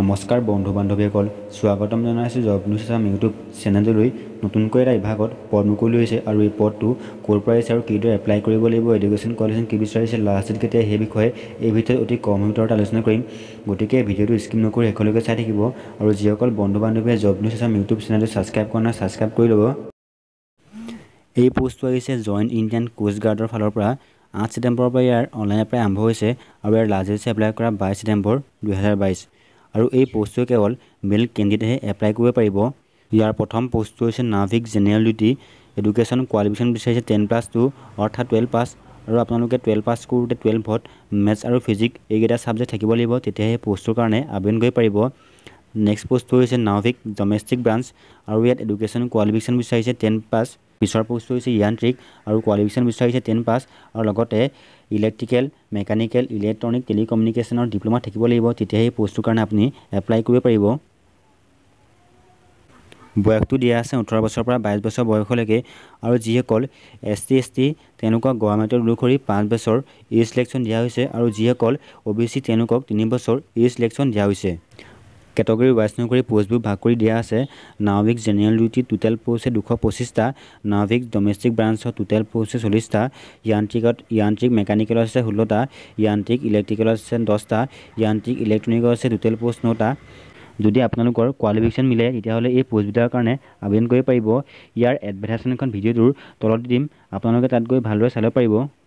নমস্কাৰ বন্ধু বান্ধৱীসকল স্বাগতম জনাইছোঁ জব নিউজ চাম ইউটিউব চেনেললৈ নতুনকৈ এটা বিভাগত পদ মুকলি হৈছে আৰু এই পদটো ক'ৰ পৰা আহিছে আৰু কিদৰে এপ্লাই কৰিব লাগিব এডুকেশ্যন কোৱালিফিকেশ্যন কি বিচাৰিছে লাষ্ট ডে'ট কেতিয়া সেই বিষয়ে এই ভিডিঅ'ত অতি কম ভিতৰত আলোচনা কৰিম গতিকে ভিডিঅ'টো স্কিপ নকৰি শেষলৈকে চাই থাকিব আৰু যিসকল বন্ধু বান্ধৱীয়ে জব নিউজ চাম ইউটিউব চেনেলটো ছাবস্ক্ৰাইব কৰা নাই ছাবস্ক্ৰাইব কৰি ল'ব এই পোষ্টটো আহিছে জইন ইণ্ডিয়ান কোষ্ট গাৰ্ডৰ ফালৰ পৰা আঠ ছেপ্টেম্বৰৰ পৰা ইয়াৰ অনলাইন এপ্লাই আৰম্ভ হৈছে আৰু ইয়াৰ লাষ্ট ডেট এপ্লাই কৰা বাইছ ছেপ্টেম্বৰ দুহেজাৰ বাইছ আৰু এই পোষ্টটো কেৱল মেল কেণ্ডিডেটহে এপ্লাই কৰিব পাৰিব ইয়াৰ প্ৰথম পোষ্টটো হৈছে নাভিক জেনেৰেল ডিউটি এডুকেশ্যন কোৱালিফিকেশ্যন বিচাৰিছে টেন প্লাছ টু অৰ্থাৎ টুৱেল্ভ পাছ আৰু আপোনালোকে টুৱেল্ভ পাছ কৰোঁতে টুৱেলভত মেথছ আৰু ফিজিক্স এইকেইটা ছাবজেক্ট থাকিব লাগিব তেতিয়াহে সেই পোষ্টটোৰ কাৰণে আবেদন কৰিব পাৰিব নেক্সট পোষ্টটো হৈছে নাভিক ডমেষ্টিক ব্ৰাঞ্চ আৰু ইয়াত এডুকেশ্যন কোৱালিফিকেশ্যন বিচাৰিছে টেন পাছ পিছৰ পোষ্ট হৈছে ইয়ান্ত্ৰিক আৰু কোৱালিফিকেশ্যন বিচাৰিছে টেন পাছ আৰু লগতে ইলেক্ট্ৰিকেল মেকানিকেল ইলেক্ট্ৰনিক টেলিকমিউনিকেশ্যনৰ ডিপ্ল'মা থাকিব লাগিব তেতিয়া সেই পোষ্টটোৰ কাৰণে আপুনি এপ্লাই কৰিব পাৰিব বয়সটো দিয়া আছে ওঠৰ বছৰৰ পৰা বাইছ বছৰ বয়সলৈকে আৰু যিসকল এছ টি এছ টি তেওঁলোকক গভৰ্ণমেণ্টৰ অনুসৰি পাঁচ বছৰ ই ছিলেকশ্যন দিয়া হৈছে আৰু যিসকল অ' বি চি তেওঁলোকক তিনি বছৰ ই দিয়া হৈছে কেটগৰী ৱাইজ অনুসৰি পোষ্টবোৰ ভাগ কৰি দিয়া আছে নাৱিক জেনেৰেল ডিউটি টোটেল পোষ্ট দুশ পঁচিছটা নাৱিক ডমেষ্টিক ব্ৰাঞ্চৰ টোটেল পোষ্ট চল্লিছটা ইয়ান্ত্ৰিকত য়ান্ত্ৰিক মেকানিকেলৰ আছে ষোল্লটা ইয়ান্ত্ৰিক ইলেক্ট্ৰিকেলৰ আছে দহটা য়ান্ত্ৰিক ইলেক্ট্ৰনিকৰ আছে টোটেল পোষ্ট নটা যদি আপোনালোকৰ কোৱালিফিকেশ্যন মিলে তেতিয়াহ'লে এই পোষ্টবিলাকৰ কাৰণে আবেদন কৰিব পাৰিব ইয়াৰ এডভাৰটাইজমেণ্টখন ভিডিঅ'টোৰ তলত দিম আপোনালোকে তাত গৈ ভালদৰে চাব পাৰিব